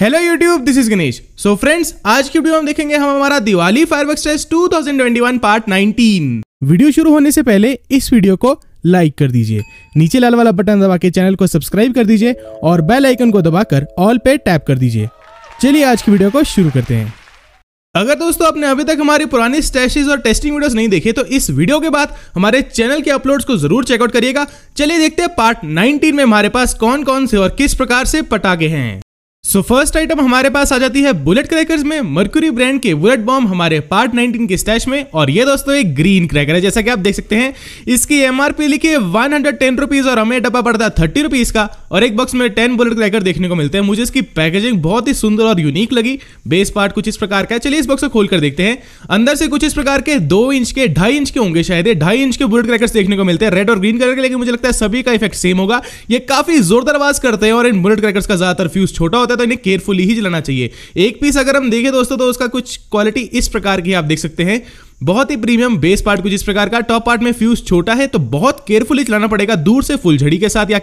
hello YouTube this is Ganesh so friends आज की video हम देखेंगे हम हमारा Diwali work test 2021 part 19 video शुरू होने से पहले इस वीडियो को लाइक कर दीजिए नीचे लाल वाला बटन दबा के चैनल को सब्सक्राइब कर दीजिए और बेल आइकन को दबाकर ऑल पे टैप कर दीजिए चलिए आज की वीडियो को शुरू करते हैं अगर दोस्तों आपने अभी तक हमारी पुरानी स्टैशेज और टेस्टिंग वीडियोस नहीं देखे तो इस वीडियो के बाद हमारे चैनल के अपलोड्स को जरूर चेकआउट करिएगा चलिए देखते हैं पार्ट 19 में हमारे पास कौन कौन से और किस प्रकार से पटाखे हैं सो फर्स्ट आइटम हमारे पास आ जाती है बुलेट क्रैकर्स में मर्क्यूरी ब्रांड के बुलेट बॉम्ब हमारे पार्ट 19 के स्टैच में और ये दोस्तों एक ग्रीन क्रैकर है जैसा कि आप देख सकते हैं इसकी एमआरपी लिखी है वन हंड्रेड और हमें डब्बा पड़ता है थर्टी रुपीज का और एक बॉक्स में टेन बुलेट क्रैकर देखने को मिलते हैं मुझे इसकी पैकेजिंग बहुत ही सुंदर और यूनिक लगी बेस पार्ट कुछ इस प्रकार का है चलिए इस बॉक्स को खोल कर देखते हैं अंदर से कुछ इस प्रकार के दो इंच के ढाई इंच के होंगे शायद ढाई इंच के बुलेट क्रैकर देखने को मिलते हैं रेड और ग्रीन कलर के लेकिन मुझे लगता है सभी का इफेक्ट सेम होगा ये काफी जोरदार आवाज करते हैं और इन बुलेट क्रैकर्स का ज्यादातर फ्यूज छोटा होता है होगा तो इन्हें केयरफुली ही जलाना चाहिए एक पीस अगर हम देखें दोस्तों तो उसका कुछ क्वालिटी इस प्रकार की आप देख सकते हैं बहुत ही प्रीमियम बेस पार्ट कुछ इस प्रकार का टॉप पार्ट में फ्यूज छोटा है तो बहुत केयरफुली चलाना पड़ेगा दूर से फुलझड़ी के साथ या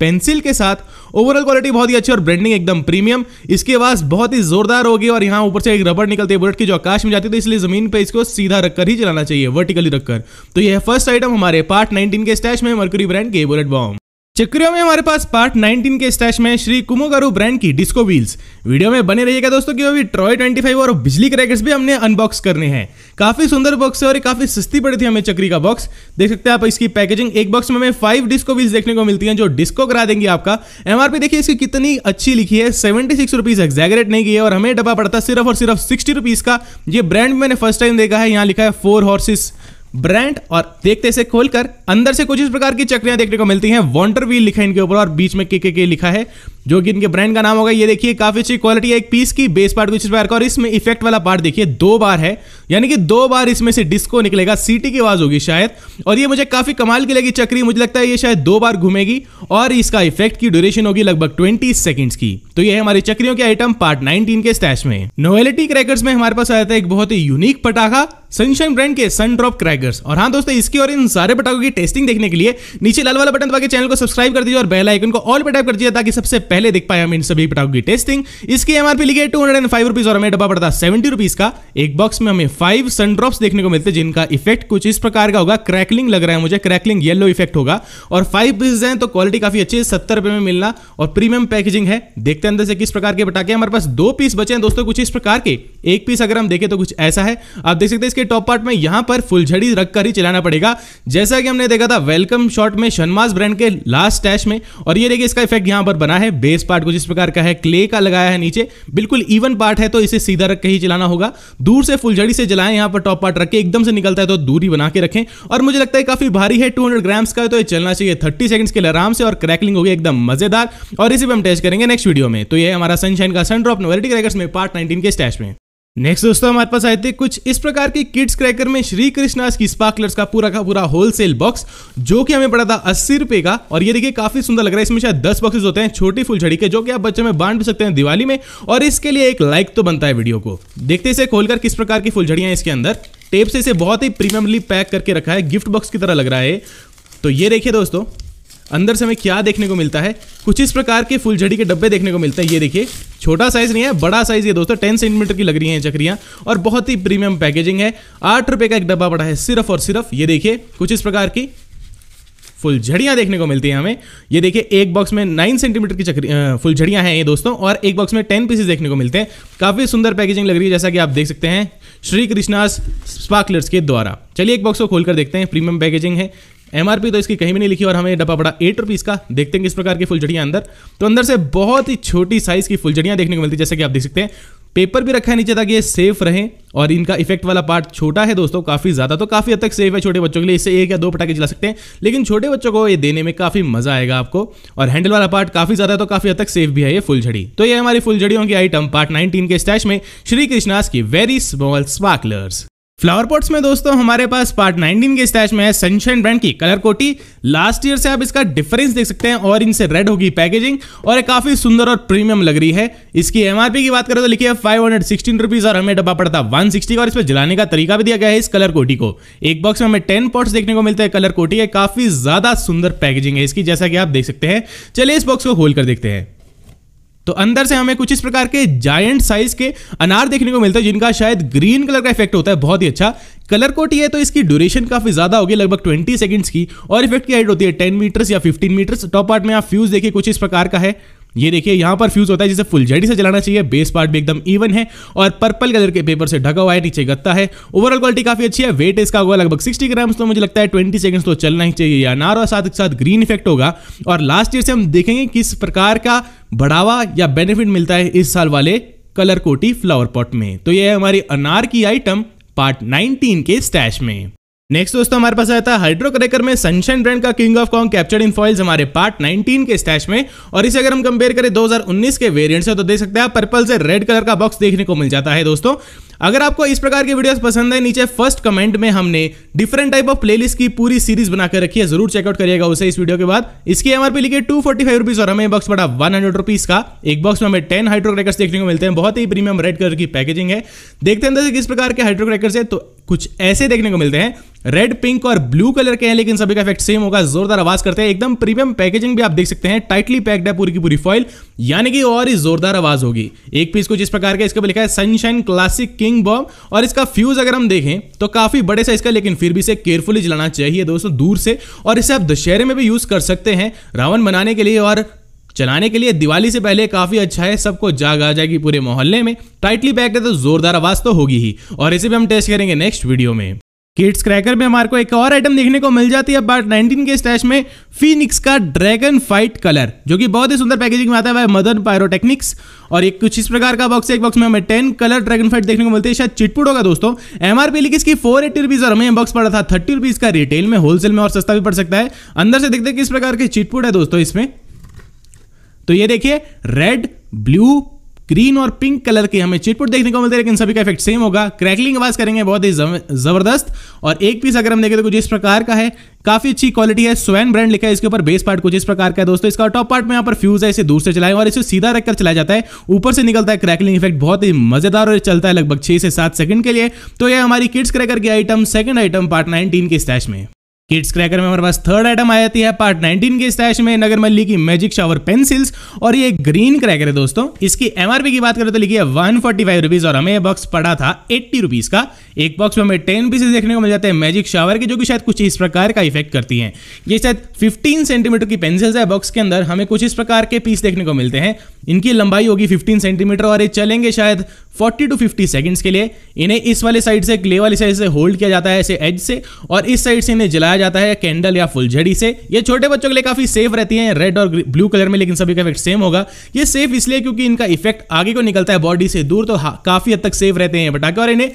पेंसिल के साथ ओवरऑल क्वालिटी बहुत ही अच्छी और ब्रांडिंग एकदम प्रीमियम इसके बाद बहुत ही जोरदार होगी और यहाँ ऊपर से एक रबड़ निकलती है बुलेट की जो आकाश में जाती है तो इसलिए जमीन पे इसको सीधा रखकर ही चलाना चाहिए वर्टिकली रखकर तो यह फर्स्ट आइटम हमारे पार्ट 19 के स्टैच में मर्क्यूरी ब्रांड के बुलेट बॉम्ब चक्रियों में हमारे पास पार्ट 19 के स्टैच में श्री कुमोगारू ब्रांड की डिस्को व्हील्स वीडियो में बने रहिएगा दोस्तों कि अभी ट्रॉय 25 और बिजली क्रैकर्स भी हमने अनबॉक्स करने हैं काफी सुंदर बॉक्स है और काफी सस्ती पड़ी थी हमें चक्री का बॉक्स देख सकते हैं आप इसकी पैकेजिंग एक बॉक्स में हमें फाइव डिस्को व्हील्स देखने को मिलती है जो डिस्को करा देंगी आपका एमआरपी देखिए इसकी कितनी अच्छी लिखी है सेवेंटी सिक्स रुपीज नहीं की है और हमें डब्बा पड़ता सिर्फ और सिर्फ सिक्सटी रुपीज का ये ब्रांड मैंने फर्स्ट टाइम देखा है यहाँ लिखा है फोर हॉर्सेस ब्रांड और देखते इसे खोलकर अंदर से कुछ इस प्रकार की चक्रियां देखने को मिलती हैं वॉन्टर व्हील लिखा है इनके ऊपर और बीच में के के, के लिखा है जो कि इनके ब्रांड का नाम होगा ये देखिए काफी अच्छी क्वालिटी है एक पीस की बेस पार्ट कुछ का और इसमें इफेक्ट वाला पार्ट देखिए दो बार है यानी कि दो बार इसमें से डिस्को निकलेगा सीटी की आवाज होगी शायद और ये मुझे काफी कमाल की लगी चक्री मुझे लगता है ये शायद दो बार घूमेगी और इसका इफेक्ट की ड्यूरेशन होगी लगभग ट्वेंटी सेकेंड्स की तो ये हमारी चक्रियों के आइटम पार्ट नाइनटीन के स्टैश में नोवेलिटी क्रैकर्स में हमारे पास आया था एक बहुत ही यूनिक पटाखा सनशाइन ब्रांड के सन ड्रॉप क्रैकर्स और हाँ दोस्तों इसकी और इन सारे पटाखों की टेस्टिंग देखने के लिए नीचे लाल वाला बटन दबा के चैनल को सब्सक्राइब कर दीजिए और बेल आइकन को ऑल पर टाइप कर दीजिए ताकि सबसे पहले पहले देख पाए हम इन सभी पटाखों की टेस्टिंग इसकी एमआरपी लिखी है two hundred and five rupees और हमें डब्बा पड़ता है सेवेंटी रुपीज का एक बॉक्स में हमें फाइव सन सनड्रॉप्स देखने को मिलते जिनका इफेक्ट कुछ इस प्रकार का होगा क्रैकलिंग लग रहा है मुझे क्रैकलिंग येलो इफेक्ट होगा और फाइव पीस हैं तो क्वालिटी काफी अच्छी है सत्तर रुपए में मिलना और प्रीमियम पैकेजिंग है देखते हैं अंदर से किस प्रकार के पटाखे हमारे पास दो पीस बचे हैं दोस्तों कुछ इस प्रकार के एक पीस अगर हम देखें तो कुछ ऐसा है आप देख सकते हैं इसके टॉप पार्ट में यहां पर फुलझड़ी रखकर ही चलाना पड़ेगा जैसा कि हमने देखा था वेलकम शॉट में शनमाज ब्रांड के लास्ट टैश में और ये देखिए इसका इफेक्ट यहां पर बना है बेस पार्ट को जिस प्रकार का है क्ले का लगाया है नीचे बिल्कुल इवन पार्ट है तो इसे सीधा रख के ही चलाना होगा दूर से फुलझड़ी से जलाएं यहाँ पर टॉप पार्ट रख के एकदम से निकलता है तो दूरी बना के रखें और मुझे लगता है काफी भारी है 200 ग्राम्स का तो ये चलना चाहिए 30 सेकंड्स के लिए आराम से और क्रैकलिंग होगी एकदम मजेदार और इसी पे हम टेस्ट करेंगे नेक्स्ट वीडियो में तो ये हमारा सनशाइन का सन ड्रॉप नोवेलिटी क्रैकर्स में पार्ट नाइनटीन के स्टैच में नेक्स्ट दोस्तों हमारे पास आए थे कुछ इस प्रकार के किड्स क्रैकर में श्री कृष्णास की स्पार्कलर्स का पूरा का पूरा होलसेल बॉक्स जो कि हमें पड़ा था अस्सी रुपए का और ये देखिए काफी सुंदर लग रहा है इसमें शायद दस बॉक्सेस होते हैं छोटी फुलझड़ी के जो कि आप बच्चों में बांट भी सकते हैं दिवाली में और इसके लिए एक लाइक तो बनता है वीडियो को देखते इसे खोलकर किस प्रकार की फुलझड़ियां इसके अंदर टेप से इसे बहुत ही प्रीमियमली पैक करके रखा है गिफ्ट बॉक्स की तरह लग रहा है तो ये देखिए दोस्तों अंदर से हमें क्या देखने को मिलता है कुछ इस प्रकार के फुलझड़ी के डब्बे देखने को मिलते हैं ये देखिए छोटा साइज नहीं है बड़ा साइज ये दोस्तों टेन सेंटीमीटर की लग रही है चक्रियाँ और बहुत ही प्रीमियम पैकेजिंग है आठ रुपये का एक डब्बा पड़ा है सिर्फ और सिर्फ ये देखिए कुछ इस प्रकार की फुलझड़ियाँ देखने को मिलती हैं हमें ये देखिए एक बॉक्स में नाइन सेंटीमीटर की चक्री फुलझड़ियाँ हैं ये दोस्तों और एक बॉक्स में टेन पीसेस देखने को मिलते हैं काफ़ी सुंदर पैकेजिंग लग रही है जैसा कि आप देख सकते हैं श्री कृष्णास स्पार्कलर्स के द्वारा चलिए एक बॉक्स को खोलकर देखते हैं प्रीमियम पैकेजिंग है एमआरपी तो इसकी कहीं भी नहीं लिखी और हमें डब्बा बड़ा एट रुपीज़ का देखते हैं किस प्रकार की फुलझड़ियाँ अंदर तो अंदर से बहुत ही छोटी साइज़ की फुलझड़ियाँ देखने को मिलती है जैसे कि आप देख सकते हैं पेपर भी रखा है नीचे ताकि ये सेफ रहे और इनका इफेक्ट वाला पार्ट छोटा है दोस्तों काफ़ी ज़्यादा तो काफ़ी हद तक सेफ है छोटे बच्चों के लिए इससे एक या दो पटाखे जला सकते हैं लेकिन छोटे बच्चों को ये देने में काफ़ी मज़ा आएगा आपको और हैंडल वाला पार्ट काफ़ी ज़्यादा तो काफ़ी हद तक सेफ भी है ये फुलझड़ी तो ये हमारी फुलझड़ियों की आइटम पार्ट नाइनटीन के स्टैच में श्री कृष्णास की very small sparklers flower pots में दोस्तों हमारे पास पार्ट 19 के स्टैच में है सनशाइन ब्रांड की कलर कोटी लास्ट ईयर से आप इसका डिफरेंस देख सकते हैं और इनसे रेड होगी पैकेजिंग और काफी सुंदर और प्रीमियम लग रही है इसकी एमआरपी की बात करें तो लिखिए फाइव हंड्रेड सिक्सटीन रुपीज और हमें डब्बा पड़ता वन सिक्सटी का और इसमें जलाने का तरीका भी दिया गया है इस कलर कोटी को एक बॉक्स में हमें टेन पॉट्स देखने को मिलते हैं कलर कोटी है काफी ज्यादा सुंदर पैकेजिंग है इसकी जैसा कि आप देख सकते हैं चलिए इस बॉक्स को होल्ड कर देखते हैं तो अंदर से हमें कुछ इस प्रकार के जायंट साइज के अनार देखने को मिलते हैं जिनका शायद ग्रीन कलर का इफेक्ट होता है बहुत ही अच्छा कलर कोट ये तो इसकी ड्यूरेशन काफी ज्यादा होगी लगभग 20 सेकंड्स की और इफेक्ट की हाइट होती है 10 मीटर्स या 15 मीटर्स टॉप पार्ट में आप फ्यूज देखिए कुछ इस प्रकार का है ये देखिए यहाँ पर फ्यूज होता है जिसे फुलझड़ी से जलाना चाहिए बेस पार्ट भी एकदम इवन है और पर्पल कलर के पेपर से ढका हुआ है नीचे गत्ता है ओवरऑल क्वालिटी काफी अच्छी है वेट इसका होगा लगभग सिक्सटी ग्राम्स तो मुझे लगता है ट्वेंटी सेकंड्स तो चलना ही चाहिए या अनार और साथ ही साथ ग्रीन इफेक्ट होगा और लास्ट ईयर से हम देखेंगे किस प्रकार का बढ़ावा या बेनिफिट मिलता है इस साल वाले कलर कोटी फ्लावर पॉट में तो यह है हमारी अनार की आइटम पार्ट 19 के स्टैश में नेक्स्ट दोस्तों हमारे पास आया था हाइड्रो में सनशाइन ब्रांड का King of Kong captured in foils हमारे पार्ट 19 के स्टैच में और इसे अगर हम कंपेयर करें 2019 के वेरिएंट से तो देख सकते हैं पर्पल से रेड कलर का बॉक्स देखने को मिल जाता है दोस्तों अगर आपको इस प्रकार की वीडियोस पसंद है नीचे फर्स्ट कमेंट में हमने डिफरेंट टाइप ऑफ प्लेलिस्ट की पूरी सीरीज बनाकर रखी है जरूर चेकआउट करिएगा उसे इस वीडियो के बाद इसकी एमआरपी लिखिए टू फोर्टी फाइव रुपीज और हमें बॉक्स बड़ा वन हंड्रेड रुपीज का एक बॉक्स में हमें टेन हाइड्रोक्रेकर्स देखने को मिलते हैं बहुत ही प्रीमियम रेड कलर की पैकेजिंग है देखते हैं किस प्रकार के हाइड्रोक्रेकर्स है तो कुछ ऐसे देखने को मिलते हैं रेड पिंक और ब्लू कलर के हैं लेकिन सभी का इफेक्ट सेम होगा जोरदार आवाज करते हैं एकदम प्रीमियम पैकेजिंग भी आप देख सकते हैं टाइटली पैक्ड है पूरी की पूरी फॉइल यानी कि और ही जोरदार आवाज होगी एक पीस कुछ इस प्रकार का इसके लिखा है सनशाइन क्लासिक किंग बॉम और इसका फ्यूज अगर हम देखें तो काफी बड़े साइज का लेकिन फिर भी इसे केयरफुली जलाना चाहिए दोस्तों दूर से और इसे आप दशहरे में भी यूज कर सकते हैं रावण बनाने के लिए और चलाने के लिए दिवाली से पहले काफी अच्छा है सबको जाग आ जाएगी पूरे मोहल्ले में टाइटली पैक है तो जोरदार आवाज तो होगी ही और इसे भी हम टेस्ट करेंगे नेक्स्ट वीडियो में किड्स क्रैकर में हमारे को एक और आइटम देखने को मिल जाती है पार्ट 19 के स्टैश में फीनिक्स का ड्रैगन फाइट कलर जो कि बहुत ही सुंदर पैकेजिंग में आता है बाय मदन पायरोटेक्निक्स और एक कुछ इस प्रकार का बॉक्स एक बॉक्स में हमें टेन कलर ड्रैगन फाइट देखने को मिलते हैं शायद चिटपुट होगा दोस्तों एमआरपी लिखी इसकी फोर एट्टी रुपीज और हमें बॉक्स पड़ा था थर्टी रुपीज का रिटेल में होलसेल में और सस्ता भी पड़ सकता है अंदर से देखते हैं किस प्रकार के चिटपुट है दोस्तों इसमें तो ये देखिए रेड ब्लू ग्रीन और पिंक कलर के हमें चिटपुट देखने को मिलते हैं लेकिन सभी का इफेक्ट सेम होगा क्रैकलिंग आवाज करेंगे बहुत ही जबरदस्त और एक पीस अगर हम देखें तो कुछ इस प्रकार का है काफी अच्छी क्वालिटी है स्वैन ब्रांड लिखा है इसके ऊपर बेस पार्ट कुछ इस प्रकार का है दोस्तों इसका टॉप पार्ट में यहाँ पर फ्यूज है इसे दूर से चलाएं और इसे सीधा रखकर चलाया जाता है ऊपर से निकलता है क्रैकलिंग इफेक्ट बहुत ही मजेदार और चलता है लगभग छह से सात सेकंड के लिए तो यह हमारी किड्स क्रैकर की item second item part nineteen के स्टैच में किड्स क्रैकर में हमारे पास थर्ड आइटम आ जाती है पार्ट 19 के स्टैश में नगर मल्ली की मैजिक शावर पेंसिल्स और ये ग्रीन क्रैकर है दोस्तों इसकी एमआरपी की बात करें तो लिखी है वन फोर्टी और हमें ये बॉक्स पड़ा था एट्टी रुपीज का एक बॉक्स में हमें टेन पीसेस देखने को मिल जाते हैं मैजिक शावर के जो कि शायद कुछ इस प्रकार का इफेक्ट करती है ये शायद फिफ्टीन सेंटीमीटर की पेंसिल्स है बॉक्स के अंदर हमें कुछ इस प्रकार के पीस देखने को मिलते हैं इनकी लंबाई होगी फिफ्टीन सेंटीमीटर और ये चलेंगे शायद फोर्टी टू फिफ्टी सेकेंड्स के लिए इन्हें इस वाले साइड से क्ले वाली साइड से होल्ड किया जाता है ऐसे एज से और इस साइड से इन्हें जलाया जाता है कैंडल या फुलझड़ी से ये छोटे बच्चों के लिए काफी सेफ रहती है रेड और ब्लू कलर में लेकिन सभी का इफेक्ट सेम होगा ये सेफ इसलिए क्योंकि इनका इफेक्ट आगे को निकलता है बॉडी से दूर तो हाँ, काफी हद तक सेफ रहते हैं पटाखे और इन्हें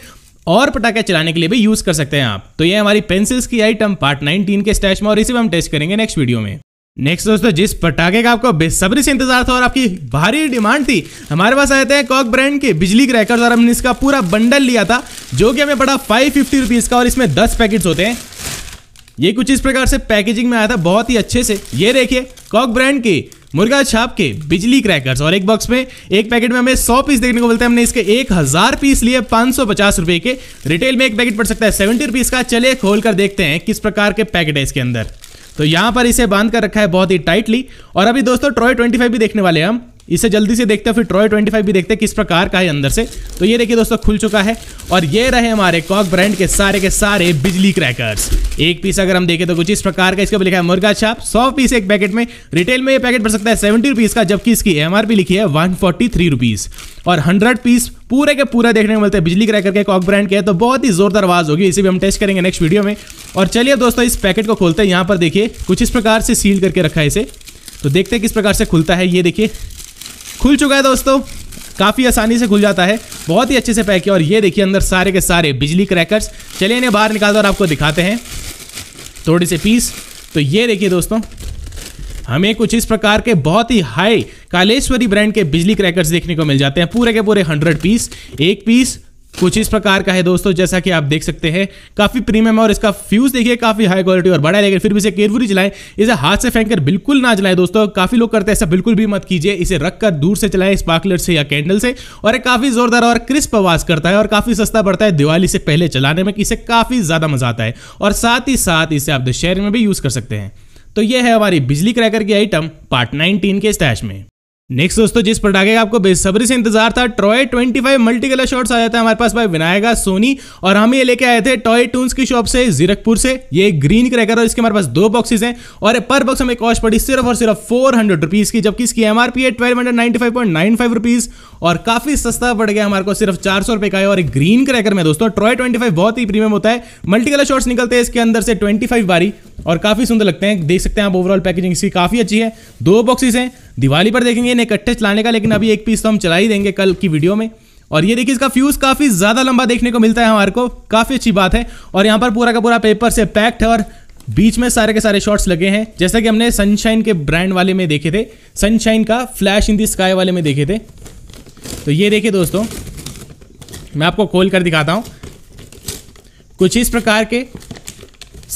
और पटाखे चलाने के लिए भी यूज कर सकते हैं आप तो ये हमारी पेंसिल्स की आइटम पार्ट 19 के स्टैच में और इसे हम टेस्ट करेंगे नेक्स्ट वीडियो में नेक्स्ट दोस्तों जिस पटाखे का आपको बेसब्री से इंतजार था और आपकी भारी डिमांड थी हमारे पास आए थे कॉक ब्रांड के बिजली क्रैकर और हमने इसका पूरा बंडल लिया था जो कि हमें पड़ा फाइव फिफ्टी का और इसमें दस पैकेट होते हैं ये कुछ इस प्रकार से पैकेजिंग में आया था बहुत ही अच्छे से ये देखिए कॉक ब्रांड के मुर्गा छाप के बिजली क्रैकर्स और एक बॉक्स में एक पैकेट में हमें 100 पीस देखने को मिलते हैं हमने इसके 1000 पीस लिए 550 रुपए के रिटेल में एक पैकेट पड़ सकता है 70 रुपीस का चलिए खोल कर देखते हैं किस प्रकार के पैकेट है इसके अंदर तो यहाँ पर इसे बांध कर रखा है बहुत ही टाइटली और अभी दोस्तों ट्रॉय 25 भी देखने वाले हैं हम इसे जल्दी से देखते हैं फिर ट्रॉय 25 भी देखते हैं किस प्रकार का है अंदर से तो ये देखिए दोस्तों खुल चुका है और ये रहे हमारे कॉक ब्रांड के सारे के सारे बिजली क्रैकर्स एक पीस अगर हम देखें तो कुछ इस प्रकार का इसके लिखा है मुर्गा छाप सौ पीस एक पैकेट में रिटेल में ये पैकेट पड़ सकता है सेवेंटी रुपीज़ का जबकि इसकी एम लिखी है वन और हंड्रेड पीस पूरे के पूरा देखने को मिलते हैं बिजली क्रैकर के कॉक ब्रांड के तो बहुत ही जोरदार आवाज होगी इसे भी हम टेस्ट करेंगे नेक्स्ट वीडियो में और चलिए दोस्तों इस पैकेट को खोलते हैं यहाँ पर देखिए कुछ इस प्रकार से सील करके रखा है इसे तो देखते हैं किस प्रकार से खुलता है ये देखिए खुल चुका है दोस्तों काफ़ी आसानी से खुल जाता है बहुत ही अच्छे से पैक है और ये देखिए अंदर सारे के सारे बिजली क्रैकर्स चलिए इन्हें बाहर निकाल और आपको दिखाते हैं थोड़ी सी पीस तो ये देखिए दोस्तों हमें कुछ इस प्रकार के बहुत ही हाई कालेश्वरी ब्रांड के बिजली क्रैकर्स देखने को मिल जाते हैं पूरे के पूरे हंड्रेड पीस एक पीस कुछ इस प्रकार का है दोस्तों जैसा कि आप देख सकते हैं काफी प्रीमियम है और इसका फ्यूज देखिए काफी हाई क्वालिटी और बड़ा है लेकिन फिर भी इसे केयरफुली चलाएं इसे हाथ से फेंककर बिल्कुल ना चलाएं दोस्तों काफी लोग करते हैं ऐसा बिल्कुल भी मत कीजिए इसे रखकर दूर से चलाएं स्पार्कलर से या कैंडल से और काफी जोरदार और क्रिस्प आवाज करता है और काफी सस्ता पड़ता है दिवाली से पहले चलाने में इसे काफी ज्यादा मजा आता है और साथ ही साथ इसे आप दशहरे में भी यूज कर सकते हैं तो यह है हमारी बिजली क्रैकर की आइटम पार्ट नाइनटीन के स्टैश में नेक्स्ट दोस्तों जिस पटाखे का आपको बेसब्री से इंतजार था ट्रॉय 25 मल्टी कलर शॉर्ट्स आ जाता है हमारे पास भाई विनायका सोनी और हम ये लेके आए थे टॉय टून्स की शॉप से जीरकपुर से ये ग्रीन क्रैकर और इसके हमारे पास दो बॉक्सेस हैं और पर बॉक्स हमें कॉस्ट पड़ी सिर्फ और सिर्फ फोर हंड्रेड रुपीज की जबकि इसकी एमआरपी है twelve hundred five point nine five rupees और काफी सस्ता पड़ गया हमारे को सिर्फ चार सौ रुपए का है और एक ग्रीन क्रैकर में दोस्तों ट्रॉय ट्वेंटी फाइव बहुत ही प्रीमियम होता है मल्टी कलर शॉर्ट्स निकलते हैं इसके अंदर से ट्वेंटी फाइव बारी और काफी सुंदर लगते हैं देख सकते हैं आप ओवरऑल पैकेजिंग इसकी काफी अच्छी है दो बॉक्सेस हैं दिवाली पर देखेंगे इन्हें इकट्ठे चलाने का लेकिन अभी एक पीस तो हम चला ही देंगे कल की वीडियो में और ये देखिए इसका फ्यूज काफी ज्यादा लंबा देखने को मिलता है हमारे को काफी अच्छी बात है और यहाँ पर पूरा का पूरा पेपर से पैक्ड है और बीच में सारे के सारे शॉट्स लगे हैं जैसे कि हमने सनशाइन के ब्रांड वाले में देखे थे सनशाइन का फ्लैश इन द स्काई वाले में देखे थे तो ये देखिए दोस्तों मैं आपको खोल कर दिखाता हूँ कुछ इस प्रकार के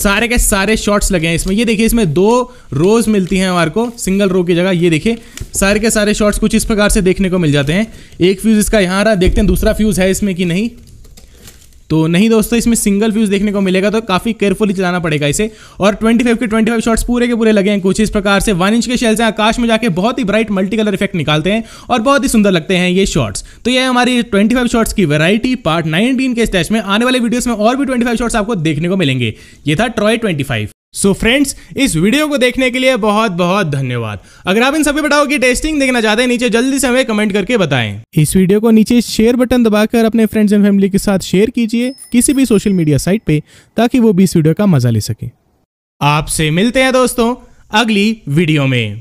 सारे के सारे शॉर्ट्स लगे हैं इसमें ये देखिए इसमें दो रोज मिलती हैं हमारे को सिंगल रो की जगह ये देखिए सारे के सारे शॉर्ट्स कुछ इस प्रकार से देखने को मिल जाते हैं एक फ्यूज इसका यहाँ रहा देखते हैं दूसरा फ्यूज है इसमें कि नहीं तो नहीं दोस्तों इसमें सिंगल फ्यूज देखने को मिलेगा तो काफी केयरफुली चलाना पड़ेगा इसे और 25 के 25 शॉट्स पूरे के पूरे लगे हैं कुछ इस प्रकार से वन इंच के शेल से आकाश में जाके बहुत ही ब्राइट मल्टी कलर इफेक्ट निकालते हैं और बहुत ही सुंदर लगते हैं ये शॉट्स तो ये हमारी फाइव शॉट्स की वैराइटी पार्ट नाइनटीन के स्टैच में आने वाले वीडियो में और भी फाइव शॉट्स आपको देखने को मिलेंगे ये था Troy twenty so so friends इस वीडियो को देखने के लिए बहुत बहुत धन्यवाद अगर आप इन सभी बताओ कि टेस्टिंग देखना चाहते हैं नीचे जल्दी से हमें कमेंट करके बताएं इस वीडियो को नीचे शेयर बटन दबाकर अपने फ्रेंड्स एंड फैमिली के साथ शेयर कीजिए किसी भी सोशल मीडिया साइट पे ताकि वो भी इस वीडियो का मजा ले सके आपसे मिलते हैं दोस्तों अगली वीडियो में